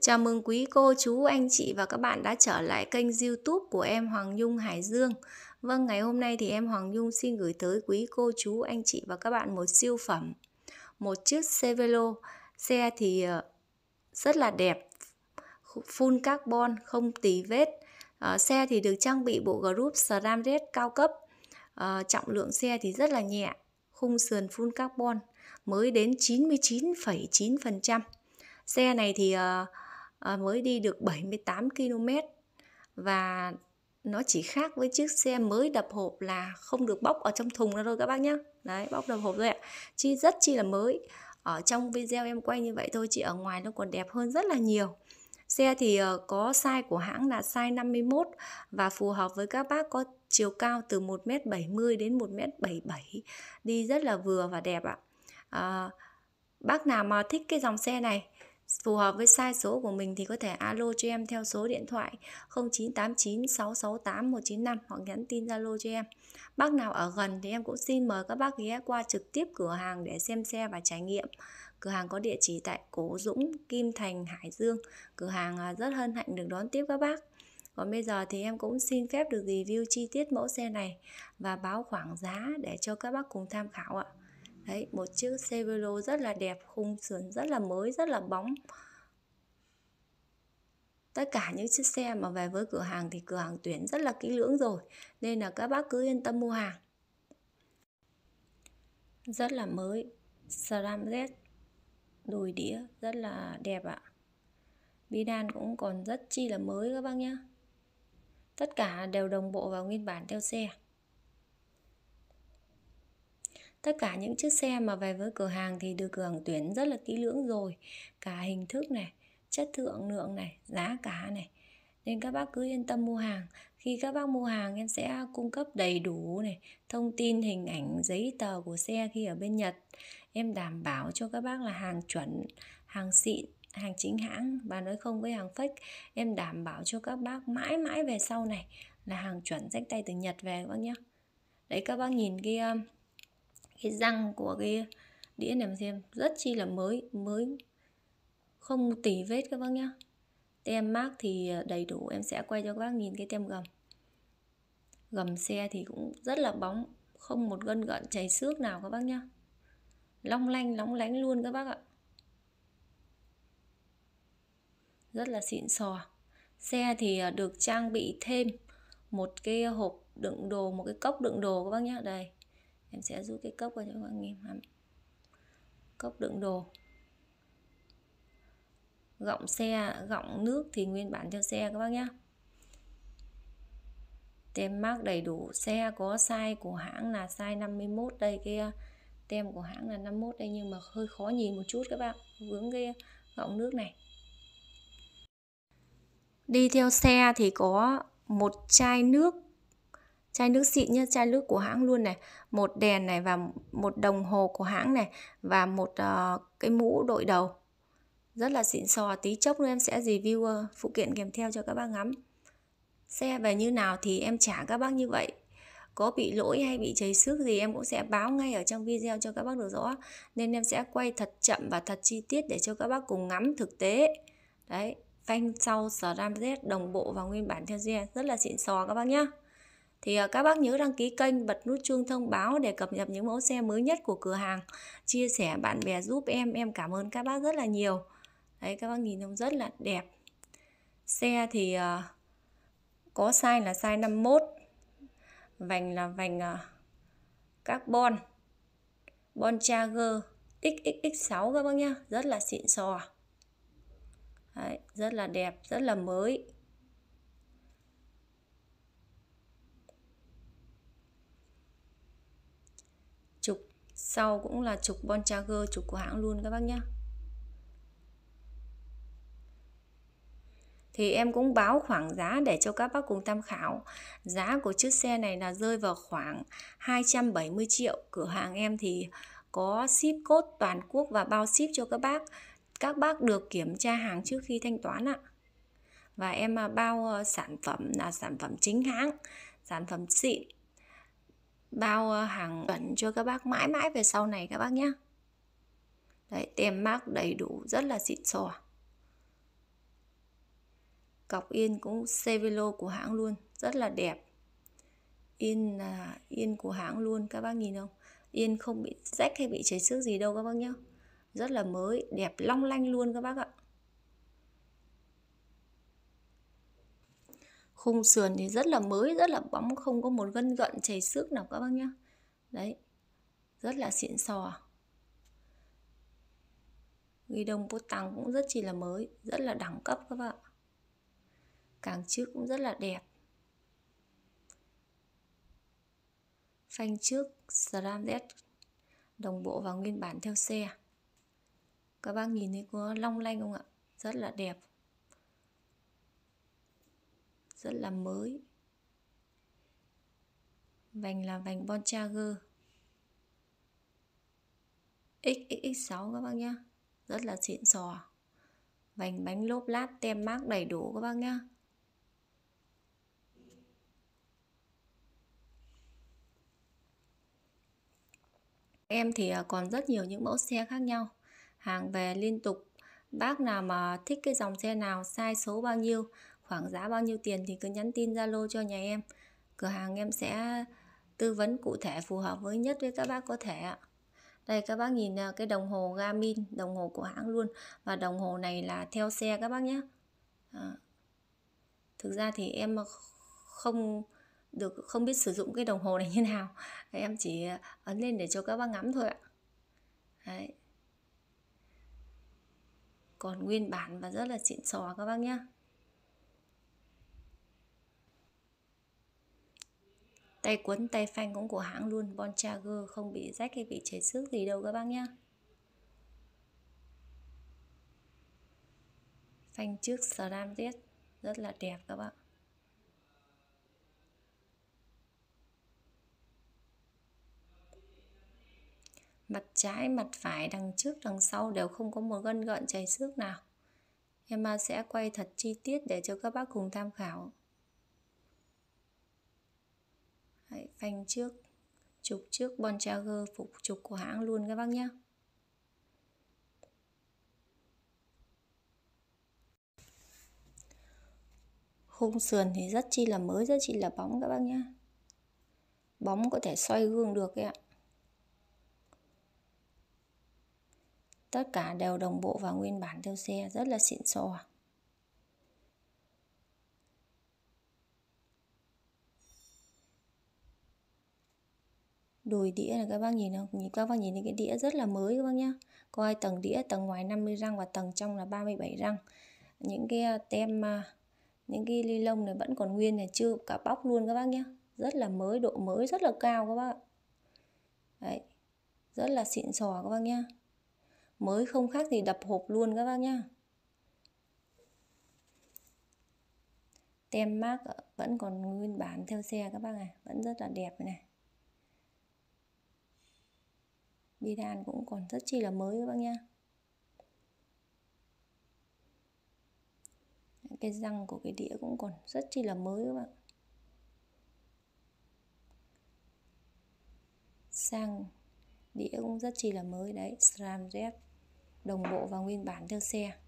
Chào mừng quý cô, chú, anh chị và các bạn đã trở lại kênh youtube của em Hoàng Nhung Hải Dương Vâng, ngày hôm nay thì em Hoàng Nhung xin gửi tới quý cô, chú, anh chị và các bạn một siêu phẩm Một chiếc xe velo, xe thì ờ, rất là đẹp, full carbon, không tì vết à, Xe thì được trang bị bộ group red cao cấp à, Trọng lượng xe thì rất là nhẹ, khung sườn full carbon mới đến 99,9% Xe này thì uh, à, mới đi được 78 km và nó chỉ khác với chiếc xe mới đập hộp là không được bóc ở trong thùng nữa thôi các bác nhé đấy bóc đập hộp thôi ạ chi rất chi là mới ở trong video em quay như vậy thôi chị ở ngoài nó còn đẹp hơn rất là nhiều xe thì ờ, có size của hãng là size 51 và phù hợp với các bác có chiều cao từ 1m70 đến 1m77 đi rất là vừa và đẹp ạ à, bác nào mà thích cái dòng xe này phù hợp với size số của mình thì có thể alo cho em theo số điện thoại 0989 668 195 hoặc nhắn tin Zalo cho em. Bác nào ở gần thì em cũng xin mời các bác ghé qua trực tiếp cửa hàng để xem xe và trải nghiệm. Cửa hàng có địa chỉ tại Cổ Dũng, Kim Thành, Hải Dương. Cửa hàng à, rất hân hạnh được đón tiếp các bác. Còn bây giờ thì em cũng xin phép được review chi tiết mẫu xe này và báo khoảng giá để cho các bác cùng tham khảo ạ đấy một chiếc Severo rất là đẹp khung sườn rất là mới rất là bóng tất cả những chiếc xe mà về với cửa hàng thì cửa hàng tuyển rất là kỹ lưỡng rồi nên là các bác cứ yên tâm mua hàng rất là mới SRAM Z đùi đĩa rất là đẹp ạ Bidan cũng còn rất chi là mới các bác nhé tất cả đều đồng bộ vào nguyên bản theo xe tất cả những chiếc xe mà về với cửa hàng thì được cửa tuyển rất là kỹ lưỡng rồi cả hình thức này chất lượng lượng này giá cả này nên các bác cứ yên tâm mua hàng khi các bác mua hàng em sẽ cung cấp đầy đủ này thông tin hình ảnh giấy tờ của xe khi ở bên nhật em đảm bảo cho các bác là hàng chuẩn hàng xịn hàng chính hãng và nói không với hàng fake em đảm bảo cho các bác mãi mãi về sau này là hàng chuẩn rách tay từ nhật về các bác nhé đấy các bác nhìn kia cái răng của cái đĩa này mà xem rất chi là mới mới không tỉ vết các bác nhá tem mác thì à, đầy đủ em sẽ quay cho các bác nhìn cái tem gầm gầm xe thì cũng rất là bóng không một gân gợn chảy xước nào các bác nhá long lanh lóng lánh luôn các bác ạ rất là xịn sò xe thì à, được trang bị thêm một cái hộp đựng đồ một cái cốc đựng đồ các bác nhá đây em sẽ rút cái cốc ra cho các anh em hắn cốc đựng đồ gọng xe gọng nước thì nguyên bản cho xe các bác nhé tem mác đầy đủ xe có size của hãng là size 51 đây kia tem của hãng là 51 đây nhưng mà hơi khó nhìn một chút các bạn vướng cái gọng nước này đi theo xe thì có một chai nước chai nước xịn nhé chai nước của hãng luôn này một đèn này và một đồng hồ của hãng này và một uh, cái mũ đội đầu rất là xịn sò tí chốc nữa em sẽ review ờ, phụ kiện kèm theo cho các bác ngắm xe về như nào thì em trả các bác như vậy có bị lỗi hay bị chảy xước gì em cũng sẽ báo ngay ở trong video cho các bác được rõ nên em sẽ quay thật chậm và thật chi tiết để cho các bác cùng ngắm thực tế đấy phanh sau SRAM Z đồng bộ và nguyên bản theo gen rất là xịn sò các bác nhé thì ờ, các bác nhớ đăng ký kênh bật nút chuông thông báo để cập nhật những mẫu xe mới nhất của cửa hàng chia sẻ bạn bè giúp em em cảm ơn các bác rất là nhiều đấy các bác nhìn trông rất là đẹp xe thì ờ, có size là size 51 vành là vành ờ, carbon bon Trager xxx6 các bác nhá rất là xịn sò Đấy, rất là đẹp rất là mới sau cũng là trục Bon Trager trục của hãng luôn các bác nhé thì em cũng báo khoảng giá để cho các bác cùng tham khảo. Giá của chiếc xe này là rơi vào khoảng 270 triệu. Cửa hàng em thì có ship cốt toàn quốc và bao ship cho các bác. Các bác được kiểm tra hàng trước khi thanh toán ạ. Và em à, bao ờ, sản phẩm là sản phẩm chính hãng, sản phẩm xịn bao ờ, hàng chuẩn cho các bác mãi mãi về sau này các bác nhé đấy tem mác đầy đủ rất là xịn sò cọc yên cũng Sevelo của hãng luôn rất là đẹp yên là yên của hãng luôn các bác nhìn không yên không bị rách hay bị cháy xước gì đâu các bác nhé rất là mới đẹp long lanh luôn các bác ạ khung sườn thì rất là mới rất là bóng không có một gân gận chảy xước nào các bác nhá đấy rất là xịn sò ghi đông bút tăng cũng rất chỉ là mới rất là đẳng cấp các bạn càng trước cũng rất là đẹp phanh trước SRAM Z đồng bộ và nguyên bản theo xe các bác nhìn thấy có long lanh không ạ rất là đẹp rất là mới vành là vành Bontrager XXX6 các bác nhá rất là xịn sò vành bánh lốp lát tem mác đầy đủ các bác nhá em thì à, còn rất nhiều những mẫu xe khác nhau hàng về liên tục bác nào mà thích cái dòng xe nào size số bao nhiêu khoảng giá bao nhiêu tiền thì cứ nhắn tin Zalo cho nhà em. Cửa hàng em sẽ tư vấn cụ thể phù hợp với nhất với các bác có thể ạ. Đây các bác nhìn à, cái đồng hồ Garmin, đồng hồ của hãng luôn và đồng hồ này là theo xe các bác nhé. À. Thực ra thì em không được không biết sử dụng cái đồng hồ này như nào. Em chỉ ấn lên để cho các bác ngắm thôi ạ. Đấy. Còn nguyên bản và rất là xịn sò các bác nhé. tay quấn tay phanh cũng của hãng luôn bontrager không bị rách hay bị chảy xước gì đâu các bác nhá phanh trước sram riết rất là đẹp các bạn mặt trái mặt phải đằng trước đằng sau đều không có một gân gợn chảy xước nào em sẽ quay thật chi tiết để cho các bác cùng tham khảo phanh trước trục trước bon Bontrager phục trục của hãng luôn các bác nhé khung sườn thì rất chi là mới rất chi là bóng các bác nhé bóng có thể xoay gương được ấy ạ tất cả đều đồng bộ và nguyên bản theo xe rất là xịn sò đùi đĩa này các bác nhìn không nhìn các bác nhìn thấy cái đĩa rất là mới các bác nhá coi tầng đĩa tầng ngoài 50 răng và tầng trong là 37 răng những cái à, tem à, những cái ly lông này vẫn còn nguyên này chưa cả bóc luôn các bác nhá rất là mới độ mới rất là cao các bác đấy rất là xịn sò các bác nhá mới không khác gì đập hộp luôn các bác nhá tem mác vẫn còn nguyên bản theo xe các bác này vẫn rất là đẹp này bi đan cũng còn rất chi là mới các bác nhá cái răng của cái đĩa cũng còn rất chi là mới các bạn sang đĩa cũng rất chi là mới đấy SRAM Z đồng bộ và nguyên bản theo xe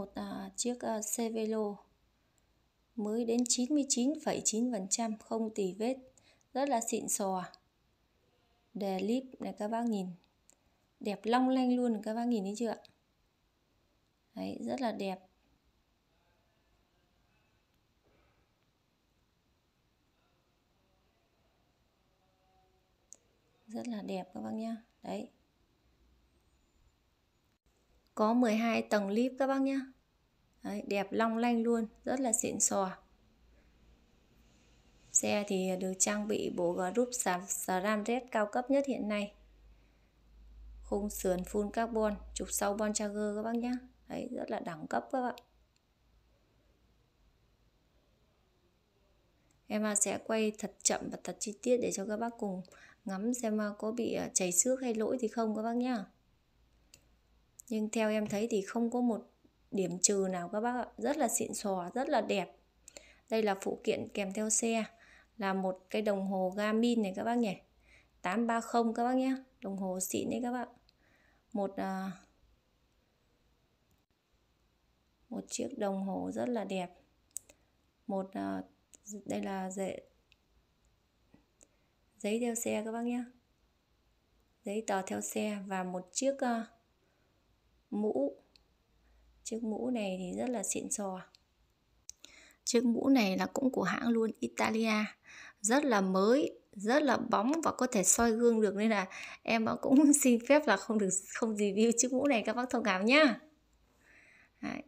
một à, chiếc à, xe velo mới đến 99,9% không tì vết rất là xịn sò đề lip này các bác nhìn đẹp long lanh luôn các bác nhìn thấy chưa ạ, đấy rất là đẹp rất là đẹp các bác nhá đấy có 12 tầng lip các bác nhá Đấy, đẹp long lanh luôn rất là xịn sò xe thì được trang bị bộ group SRAM Red cao cấp nhất hiện nay khung sườn full carbon trục sau bon Bontrager các bác nhá Đấy, rất là đẳng cấp các bạn em à, sẽ quay thật chậm và thật chi tiết để cho các bác cùng ngắm xem à, có bị à, chảy xước hay lỗi thì không các bác nhá nhưng theo em thấy thì không có một điểm trừ nào các bác ạ rất là xịn sò rất là đẹp đây là phụ kiện kèm theo xe là một cái đồng hồ Garmin này các bác nhỉ 830 các bác nhé đồng hồ xịn đấy các bạn một à, một chiếc đồng hồ rất là đẹp một à, đây là dễ giấy theo xe các bác nhé giấy tờ theo xe và một chiếc à, mũ chiếc mũ này thì rất là xịn sò chiếc mũ này là cũng của hãng luôn Italia rất là mới rất là bóng và có thể soi gương được nên là em cũng xin phép là không được không review chiếc mũ này các bác thông cảm nhá Đấy.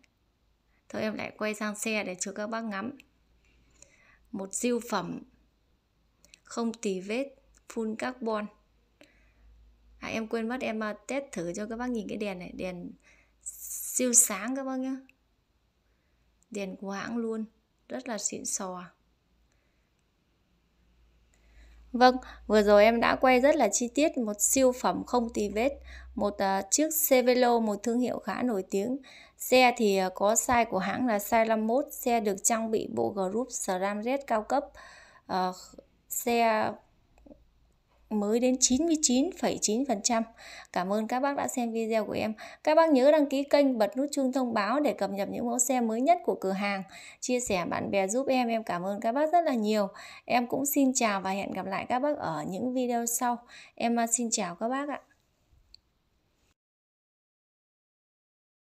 thôi em lại quay sang xe để cho các bác ngắm một siêu phẩm không tì vết full carbon à, em quên mất em ờ, test thử cho các bác nhìn cái đèn này đèn siêu sáng các bác nhá đèn của hãng luôn rất là xịn sò Vâng, vừa rồi em đã quay rất là chi tiết một siêu phẩm không tì vết, một uh, chiếc xe velo, một thương hiệu khá nổi tiếng. Xe thì uh, có size của hãng là size 51, xe được trang bị bộ group SRAM red cao cấp. Uh, xe mới đến 99,9%. Cảm ơn các bác đã xem video của em. Các bác nhớ đăng ký kênh, bật nút chuông thông báo để cập nhật những mẫu xe mới nhất của cửa hàng. Chia sẻ bạn bè giúp em, em cảm ơn các bác rất là nhiều. Em cũng xin chào và hẹn gặp lại các bác ở những video sau. Em à, xin chào các bác ạ.